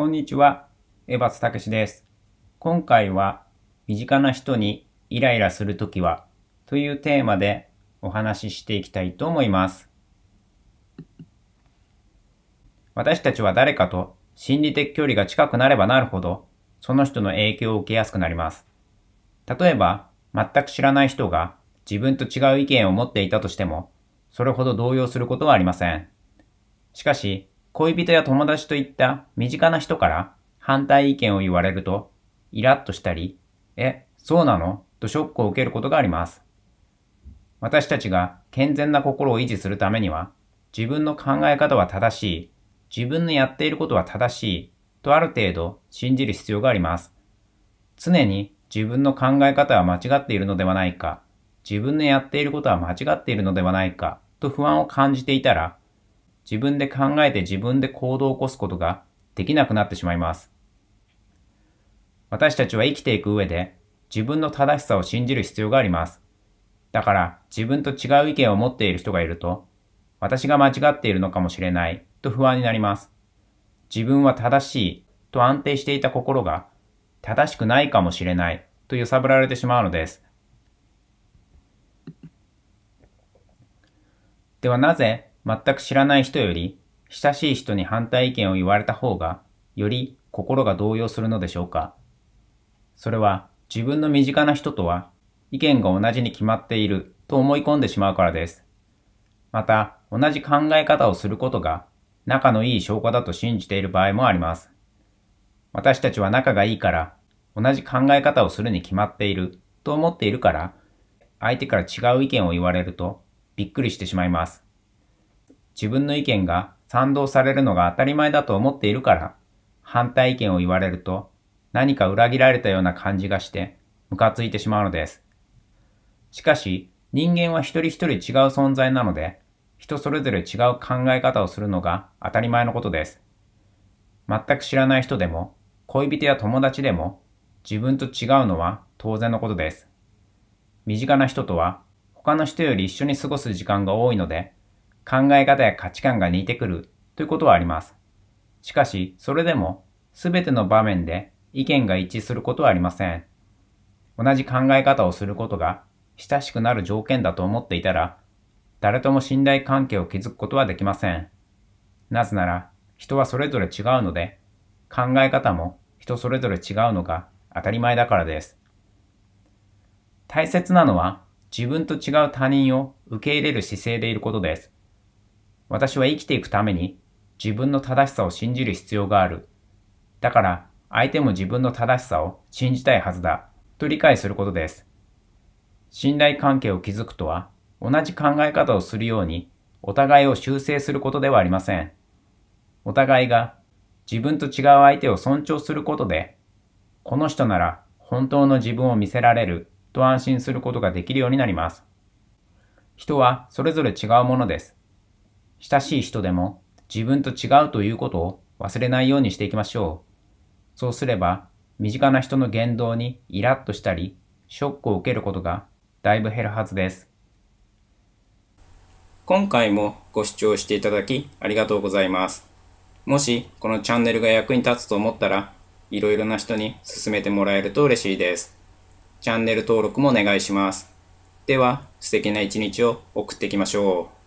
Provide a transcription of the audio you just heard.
こんにちは、江ツタケシです。今回は、身近な人にイライラするときは、というテーマでお話ししていきたいと思います。私たちは誰かと心理的距離が近くなればなるほど、その人の影響を受けやすくなります。例えば、全く知らない人が自分と違う意見を持っていたとしても、それほど動揺することはありません。しかし、恋人や友達といった身近な人から反対意見を言われると、イラッとしたり、え、そうなのとショックを受けることがあります。私たちが健全な心を維持するためには、自分の考え方は正しい、自分のやっていることは正しい、とある程度信じる必要があります。常に自分の考え方は間違っているのではないか、自分のやっていることは間違っているのではないかと不安を感じていたら、自分で考えて自分で行動を起こすことができなくなってしまいます。私たちは生きていく上で自分の正しさを信じる必要があります。だから自分と違う意見を持っている人がいると、私が間違っているのかもしれないと不安になります。自分は正しいと安定していた心が正しくないかもしれないと揺さぶられてしまうのです。ではなぜ全く知らない人より、親しい人に反対意見を言われた方が、より心が動揺するのでしょうか。それは、自分の身近な人とは、意見が同じに決まっていると思い込んでしまうからです。また、同じ考え方をすることが、仲のいい証拠だと信じている場合もあります。私たちは仲がいいから、同じ考え方をするに決まっていると思っているから、相手から違う意見を言われると、びっくりしてしまいます。自分の意見が賛同されるのが当たり前だと思っているから、反対意見を言われると何か裏切られたような感じがしてムカついてしまうのです。しかし、人間は一人一人違う存在なので、人それぞれ違う考え方をするのが当たり前のことです。全く知らない人でも、恋人や友達でも、自分と違うのは当然のことです。身近な人とは、他の人より一緒に過ごす時間が多いので、考え方や価値観が似てくるということはあります。しかし、それでも全ての場面で意見が一致することはありません。同じ考え方をすることが親しくなる条件だと思っていたら、誰とも信頼関係を築くことはできません。なぜなら、人はそれぞれ違うので、考え方も人それぞれ違うのが当たり前だからです。大切なのは、自分と違う他人を受け入れる姿勢でいることです。私は生きていくために自分の正しさを信じる必要がある。だから相手も自分の正しさを信じたいはずだと理解することです。信頼関係を築くとは同じ考え方をするようにお互いを修正することではありません。お互いが自分と違う相手を尊重することでこの人なら本当の自分を見せられると安心することができるようになります。人はそれぞれ違うものです。親しい人でも自分と違うということを忘れないようにしていきましょう。そうすれば、身近な人の言動にイラッとしたり、ショックを受けることがだいぶ減るはずです。今回もご視聴していただきありがとうございます。もしこのチャンネルが役に立つと思ったら、いろいろな人に進めてもらえると嬉しいです。チャンネル登録もお願いします。では、素敵な一日を送っていきましょう。